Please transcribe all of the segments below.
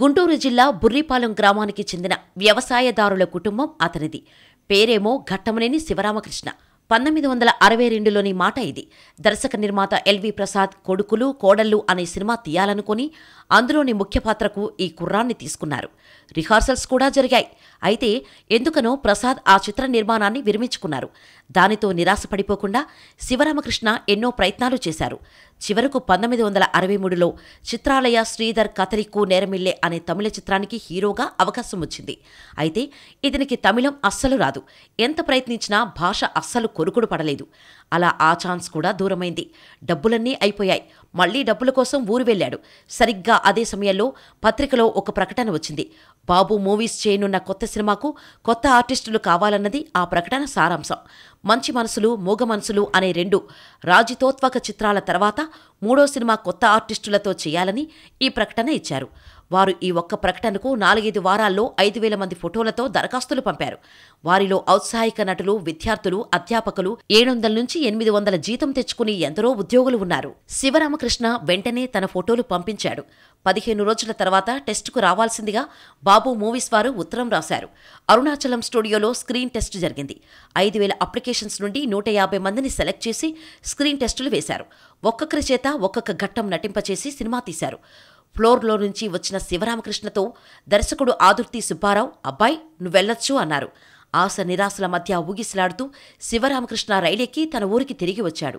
గుంటూరు జిల్లా బుర్రిపాలెం గ్రామానికి చెందిన వ్యవసాయదారుల కుటుంబం అతనిది పేరేమో ఘట్టమనేని శివరామకృష్ణ పంతొమ్మిది వందల అరవై రెండులోని మాట ఇది దర్శక నిర్మాత ఎల్వి ప్రసాద్ కొడుకులు కోడళ్ళు అనే సినిమా తీయాలనుకుని అందులోని ముఖ్య పాత్రకు ఈ కుర్రాన్ని తీసుకున్నారు రిహార్సల్స్ కూడా జరిగాయి అయితే ఎందుకనో ప్రసాద్ ఆ చిత్ర నిర్మాణాన్ని విరమించుకున్నారు దానితో నిరాశపడిపోకుండా శివరామకృష్ణ ఎన్నో ప్రయత్నాలు చేశారు చివరకు పంతొమ్మిది వందల అరవై మూడులో చిత్రాలయ శ్రీధర్ కథరికు నేరమిల్లే అనే తమిళ చిత్రానికి హీరోగా అవకాశం వచ్చింది అయితే ఇతనికి తమిళం అస్సలు రాదు ఎంత ప్రయత్నించినా భాష అస్సలు కొరుకుడు పడలేదు అలా ఆ ఛాన్స్ కూడా దూరమైంది డబ్బులన్నీ అయిపోయాయి మళ్లీ డబ్బుల కోసం ఊరు వెళ్ళాడు సరిగ్గా అదే సమయంలో పత్రికలో ఒక ప్రకటన వచ్చింది బాబు మూవీస్ చేయనున్న కొత్త సినిమాకు కొత్త ఆర్టిస్టులు కావాలన్నది ఆ ప్రకటన సారాంశం మంచి మనసులు మూగ మనసులు అనే రెండు రాజితోత్వక చిత్రాల తర్వాత మూడో సినిమా కొత్త ఆర్టిస్టులతో చేయాలని ఈ ప్రకటన ఇచ్చారు వారు ఈ ఒక్క ప్రకటనకు నాలుగైదు వారాల్లో ఐదు వేల మంది ఫోటోలతో దరఖాస్తులు పంపారు వారిలో ఔత్సాహిక నటులు విద్యార్థులు అధ్యాపకులు ఏడు నుంచి ఎనిమిది వందల జీతం తెచ్చుకుని ఎందరో ఉద్యోగులు ఉన్నారు శివరామకృష్ణ వెంటనే తన ఫోటోలు పంపించాడు పదిహేను రోజుల తర్వాత టెస్టుకు రావాల్సిందిగా బాబు మూవీస్ వారు ఉత్తరం రాశారు అరుణాచలం స్టూడియోలో స్క్రీన్ టెస్ట్ జరిగింది ఐదు వేల అప్లికేషన్స్ నుండి నూట యాభై మందిని సెలెక్ట్ చేసి స్క్రీన్ టెస్టులు వేశారు ఒక్కొక్కరి చేత ఒక్కొక్క ఘట్టం నటింపచేసి సినిమా తీశారు ఫ్లోర్లో నుంచి వచ్చిన శివరామకృష్ణతో దర్శకుడు ఆదుర్తి సుబ్బారావు అబ్బాయి నువ్వెళ్ళొచ్చు అన్నారు ఆశ నిరాశల మధ్య ఊగిసలాడుతూ శివరామకృష్ణ రైలెక్కి తన ఊరికి తిరిగి వచ్చాడు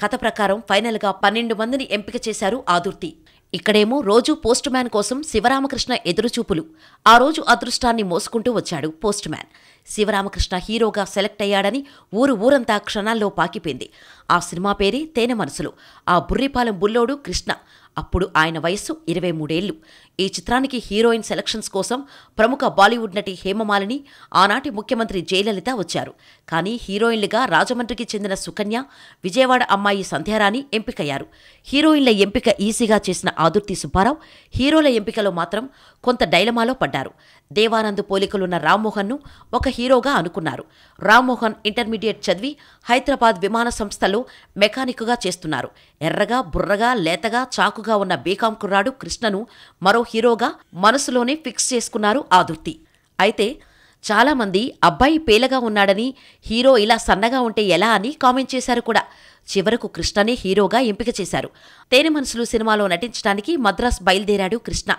కథ ప్రకారం ఫైనల్గా పన్నెండు మందిని ఎంపిక చేశారు ఆదుర్తి ఇక్కడేమో రోజూ పోస్ట్ మ్యాన్ కోసం శివరామకృష్ణ ఎదురుచూపులు ఆ రోజు అదృష్టాన్ని మోసుకుంటూ వచ్చాడు పోస్ట్ మ్యాన్ శివరామకృష్ణ హీరోగా సెలెక్ట్ అయ్యాడని ఊరు ఊరంతా క్షణాల్లో పాకిపోయింది ఆ సినిమా పేరే తేనె మనసులు ఆ బుర్రిపాలెం బుల్లోడు కృష్ణ అప్పుడు ఆయన వయస్సు ఇరవై మూడేళ్లు ఈ చిత్రానికి హీరోయిన్ సెలక్షన్స్ కోసం ప్రముఖ బాలీవుడ్ నటి హేమమాలిని ఆనాటి ముఖ్యమంత్రి జయలలిత వచ్చారు కానీ హీరోయిన్లుగా రాజమండ్రికి చెందిన సుకన్య విజయవాడ అమ్మాయి సంధ్యారాణి ఎంపికయ్యారు హీరోయిన్ల ఎంపిక ఈజీగా చేసిన ఆదుర్తి సుబ్బారావు హీరోల ఎంపికలో మాత్రం కొంత డైలమాలో పడ్డారు దేవానంద్ పోలికలున్న రామ్మోహన్ను ఒక హీరోగా అనుకున్నారు రామ్మోహన్ ఇంటర్మీడియట్ చదివి హైదరాబాద్ విమాన సంస్థలో మెకానిక్గా చేస్తున్నారు ఎర్రగా బుర్రగా లేతగా చాకుగా ఉన్న బీకాం కుర్రాడు కృష్ణను మరో హీరోగా మనసులోనే ఫిక్స్ చేసుకున్నారు ఆదుర్తి అయితే చాలామంది అబ్బాయి పేలగా ఉన్నాడని హీరో ఇలా సన్నగా ఉంటే ఎలా అని కామెంట్ చేశారు కూడా చివరకు కృష్ణనే హీరోగా ఎంపిక చేశారు తేనె మనసులు సినిమాలో నటించడానికి మద్రాస్ బయలుదేరాడు కృష్ణ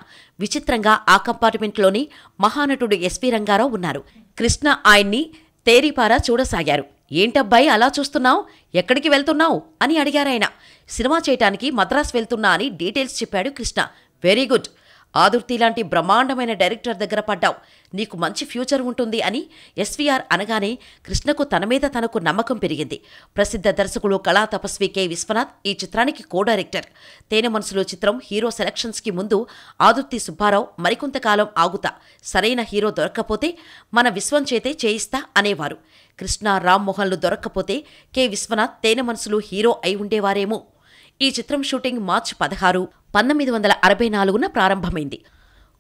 విచిత్రంగా ఆ కంపార్ట్మెంట్లోని మహానటుడు ఎస్వి రంగారావు ఉన్నారు కృష్ణ ఆయన్ని తేరీపారా చూడసాగారు ఏంటబ్బాయి అలా చూస్తున్నావు ఎక్కడికి వెళ్తున్నావు అని అడిగారాయన సినిమా చేయటానికి మద్రాస్ వెళ్తున్నా అని డీటెయిల్స్ చెప్పాడు కృష్ణ వెరీ గుడ్ ఆదుర్తి లాంటి బ్రహ్మాండమైన డైరెక్టర్ దగ్గర పడ్డావు నీకు మంచి ఫ్యూచర్ ఉంటుంది అని ఎస్వీఆర్ అనగానే కృష్ణకు తన మీద తనకు నమ్మకం పెరిగింది ప్రసిద్ధ దర్శకుడు కళా తపస్వి కె విశ్వనాథ్ ఈ చిత్రానికి కో డైరెక్టర్ తేనె మనసులో చిత్రం హీరో సెలక్షన్స్కి ముందు ఆదుర్తి సుబ్బారావు మరికొంతకాలం ఆగుతా సరైన హీరో దొరక్కపోతే మన విశ్వం చేతే చేయిస్తా అనేవారు కృష్ణ రామ్మోహన్లు దొరక్కపోతే కె విశ్వనాథ్ తేనె మనసులో హీరో అయి ఉండేవారేమో ఈ చిత్రం షూటింగ్ మార్చి పదహారు పంతొమ్మిది వందల అరవై నాలుగున ప్రారంభమైంది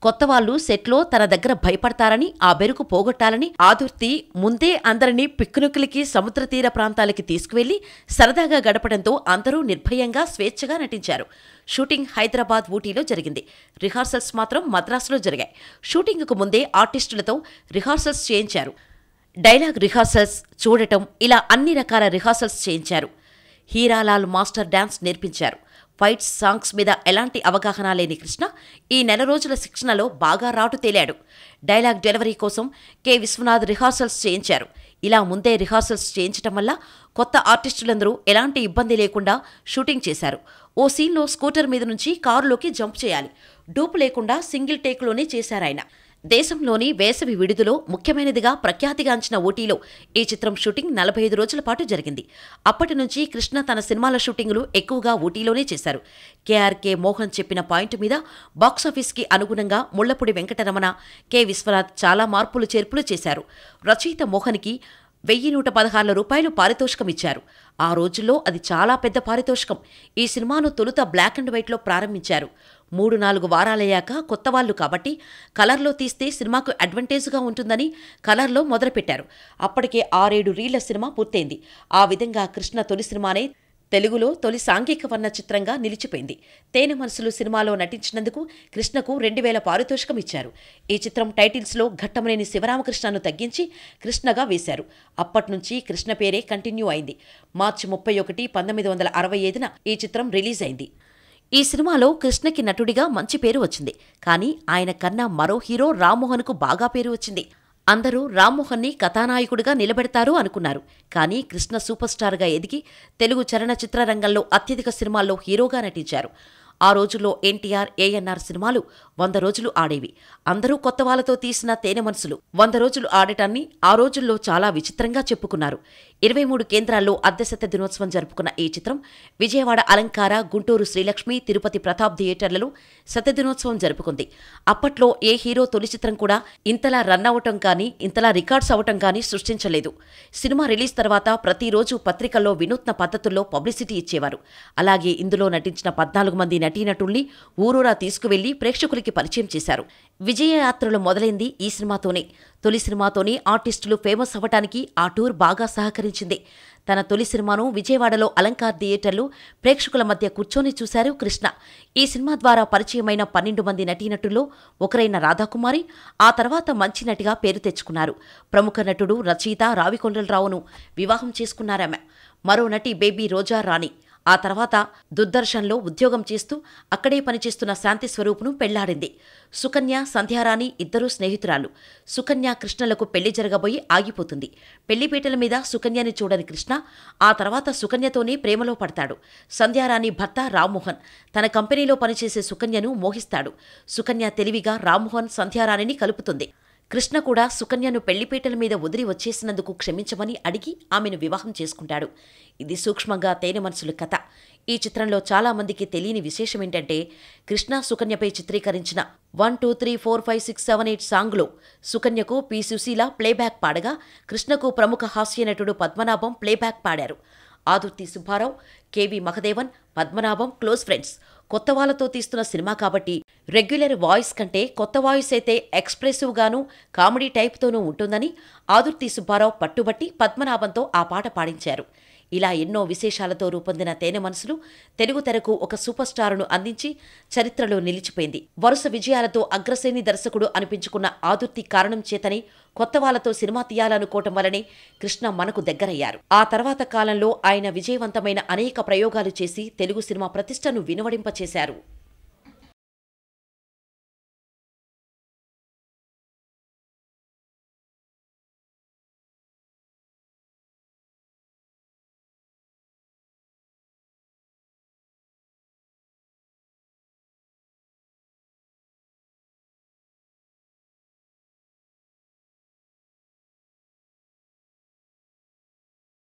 కొత్త వాళ్ళు సెట్లో తన దగ్గర భయపడతారని ఆ బెరుకు పోగొట్టాలని ఆదుర్తి ముందే అందరినీ పిక్నుకులకి సముద్ర తీర ప్రాంతాలకి తీసుకువెళ్లి సరదాగా గడపడంతో అందరూ నిర్భయంగా స్వేచ్ఛగా నటించారు షూటింగ్ హైదరాబాద్ ఊటీలో జరిగింది రిహార్సల్స్ మాత్రం మద్రాసులో జరిగాయి షూటింగ్కు ముందే ఆర్టిస్టులతో రిహార్సల్స్ చేయించారు డైలాగ్ రిహార్సల్స్ చూడటం ఇలా అన్ని రకాల రిహార్సల్స్ చేయించారు హీరాలాల్ మాస్టర్ డాన్స్ నేర్పించారు ఫైట్ సాంగ్స్ మీద ఎలాంటి అవగాహన లేని కృష్ణ ఈ నెల రోజుల శిక్షణలో బాగా రాటు తేలాడు డైలాగ్ డెలివరీ కోసం కె విశ్వనాథ్ రిహార్సల్స్ చేయించారు ఇలా ముందే రిహార్సల్స్ చేయించడం వల్ల కొత్త ఆర్టిస్టులందరూ ఎలాంటి ఇబ్బంది లేకుండా షూటింగ్ చేశారు ఓ సీన్లో స్కూటర్ మీద నుంచి కారులోకి జంప్ చేయాలి డూపు లేకుండా సింగిల్ టేక్లోనే చేశారాయన దేశంలోని వేసవి విడుదలో ముఖ్యమైనదిగా ప్రఖ్యాతిగాంచిన ఓటీలో ఈ చిత్రం షూటింగ్ నలభై ఐదు రోజుల పాటు జరిగింది అప్పటి నుంచి కృష్ణ తన సినిమాల షూటింగ్లు ఎక్కువగా ఓటీలోనే చేశారు కేఆర్కే మోహన్ చెప్పిన పాయింట్ మీద బాక్సాఫీస్కి అనుగుణంగా ముళ్లపూడి వెంకటరమణ కె విశ్వనాథ్ చాలా మార్పులు చేర్పులు చేశారు రచయిత మోహన్కి వెయ్యి నూట పదహారుల రూపాయలు పారితోషికం ఇచ్చారు ఆ రోజుల్లో అది చాలా పెద్ద పారితోషికం ఈ సినిమాను తొలుత బ్లాక్ అండ్ వైట్లో ప్రారంభించారు మూడు నాలుగు వారాలయ్యాక కొత్త వాళ్లు కాబట్టి కలర్లో తీస్తే సినిమాకు అడ్వాంటేజ్గా ఉంటుందని కలర్లో మొదలుపెట్టారు అప్పటికే ఆరేడు రీళ్ల సినిమా పూర్తయింది ఆ విధంగా కృష్ణ తొలి సినిమానే తెలుగులో తొలి సాంఘిక వర్ణ చిత్రంగా నిలిచిపోయింది తేనె మనసులు సినిమాలో నటించినందుకు కృష్ణకు రెండు వేల పారితోషికం ఇచ్చారు ఈ చిత్రం టైటిల్స్లో ఘట్టమనేని శివరామకృష్ణను తగ్గించి కృష్ణగా వేశారు అప్పట్నుంచి కృష్ణ పేరే కంటిన్యూ అయింది మార్చి ముప్పై ఒకటి పంతొమ్మిది వందల అరవై ఐదున ఈ చిత్రం రిలీజ్ అయింది ఈ సినిమాలో కృష్ణకి నటుడిగా మంచి పేరు వచ్చింది కానీ ఆయన కన్నా మరో హీరో రామ్మోహన్కు బాగా పేరు వచ్చింది అందరూ రామ్మోహన్ని కథానాయకుడిగా నిలబెడతారు అనుకున్నారు కానీ కృష్ణ సూపర్ స్టార్గా ఎదిగి తెలుగు చలనచిత్ర రంగంలో అత్యధిక సినిమాల్లో హీరోగా నటించారు ఆ రోజుల్లో ఎన్టీఆర్ ఏఎన్ఆర్ సినిమాలు వంద రోజులు ఆడేవి అందరూ కొత్త వాళ్ళతో తీసిన తేనె మనసులు వంద రోజులు ఆడటాన్ని ఆ రోజుల్లో చాలా విచిత్రంగా చెప్పుకున్నారు ఇరవై మూడు కేంద్రాల్లో అర్ధశత దినోత్సవం జరుపుకున్న ఈ చిత్రం విజయవాడ అలంకార గుంటూరు శ్రీలక్ష్మి తిరుపతి ప్రతాప్ థియేటర్లలో శతదినోత్సవం జరుపుకుంది అప్పట్లో ఏ హీరో తొలి చిత్రం కూడా ఇంతలా రన్ అవటం కానీ ఇంతలా రికార్డ్స్ అవటం కానీ సృష్టించలేదు సినిమా రిలీజ్ తర్వాత ప్రతిరోజు పత్రికల్లో వినూత్న పద్ధతుల్లో పబ్లిసిటీ ఇచ్చేవారు అలాగే ఇందులో నటించిన పద్నాలుగు మంది నటీనటుల్ని ఊరూరా తీసుకువెళ్లి ప్రేక్షకులకి అందరికి పరిచయం చేశారు విజయయాత్రలు మొదలైంది ఈ సినిమాతోనే తొలి సినిమాతోనే ఆర్టిస్టులు ఫేమస్ అవ్వటానికి ఆ టూర్ బాగా సహకరించింది తన తొలి సినిమాను విజయవాడలో అలంకార్ థియేటర్లు ప్రేక్షకుల మధ్య కూర్చొని చూశారు కృష్ణ ఈ సినిమా ద్వారా పరిచయమైన పన్నెండు మంది నటీనటుల్లో ఒకరైన రాధాకుమారి ఆ తర్వాత మంచి నటిగా పేరు తెచ్చుకున్నారు ప్రముఖ నటుడు రచయిత రావికొండలరావును వివాహం చేసుకున్నారామె మరో నటి బేబీ రోజా రాణి ఆ తర్వాత దుర్దర్శన్లో ఉద్యోగం చేస్తూ అక్కడే పనిచేస్తున్న శాంతి స్వరూపును పెళ్లాడింది సుకన్య సంధ్యారాణి ఇద్దరూ స్నేహితురాలు సుకన్య కృష్ణలకు పెళ్లి జరగబోయి ఆగిపోతుంది పెళ్లిపీటల మీద సుకన్యని చూడని కృష్ణ ఆ తర్వాత సుకన్యతోనే ప్రేమలో పడతాడు సంధ్యారాణి భర్త రామ్మోహన్ తన కంపెనీలో పనిచేసే సుకన్యను మోహిస్తాడు సుకన్య తెలివిగా రామ్మోహన్ సంధ్యారాణిని కలుపుతుంది కృష్ణ కూడా సుకన్యను పెళ్లిపీటల మీద ఉదిరి వచ్చేసినందుకు క్షమించమని అడిగి ఆమెను వివాహం చేసుకుంటాడు ఇది సూక్ష్మంగా తేనె మనసుల కథ ఈ చిత్రంలో చాలామందికి తెలియని విశేషం ఏంటంటే కృష్ణ సుకన్యపై చిత్రీకరించిన one two three four five six seven eight సాంగ్లో సుకన్యకు పి సుశీల ప్లేబ్యాక్ పాడగా కృష్ణకు ప్రముఖ హాస్య నటుడు పద్మనాభం ప్లేబ్యాక్ పాడారు ఆదుర్తి సుబ్బారావు కేవి మహదేవన్ పద్మనాభం క్లోజ్ ఫ్రెండ్స్ కొత్త వాళ్లతో తీస్తున్న సినిమా కాబట్టి రెగ్యులర్ వాయిస్ కంటే కొత్త వాయిస్ అయితే ఎక్స్ప్రెసివ్గాను కామెడీ టైప్తోనూ ఉంటుందని ఆదుర్తి సుబ్బారావు పట్టుబట్టి పద్మనాభంతో ఆ పాట పాడించారు ఇలా ఎన్నో విశేషాలతో రూపొందిన తేనె మనసులు తెలుగు తెరకు ఒక సూపర్ స్టారును అందించి చరిత్రలో నిలిచిపోయింది వరుస విజయాలతో అగ్రశ్రేణి దర్శకుడు అనిపించుకున్న ఆదుర్తి కారణం చేతనే కొత్త వాళ్లతో సినిమా తీయాలనుకోవటం వలనే కృష్ణ మనకు దగ్గరయ్యారు ఆ తర్వాత కాలంలో ఆయన విజయవంతమైన అనేక ప్రయోగాలు చేసి తెలుగు సినిమా ప్రతిష్టను వినవడింపచేశారు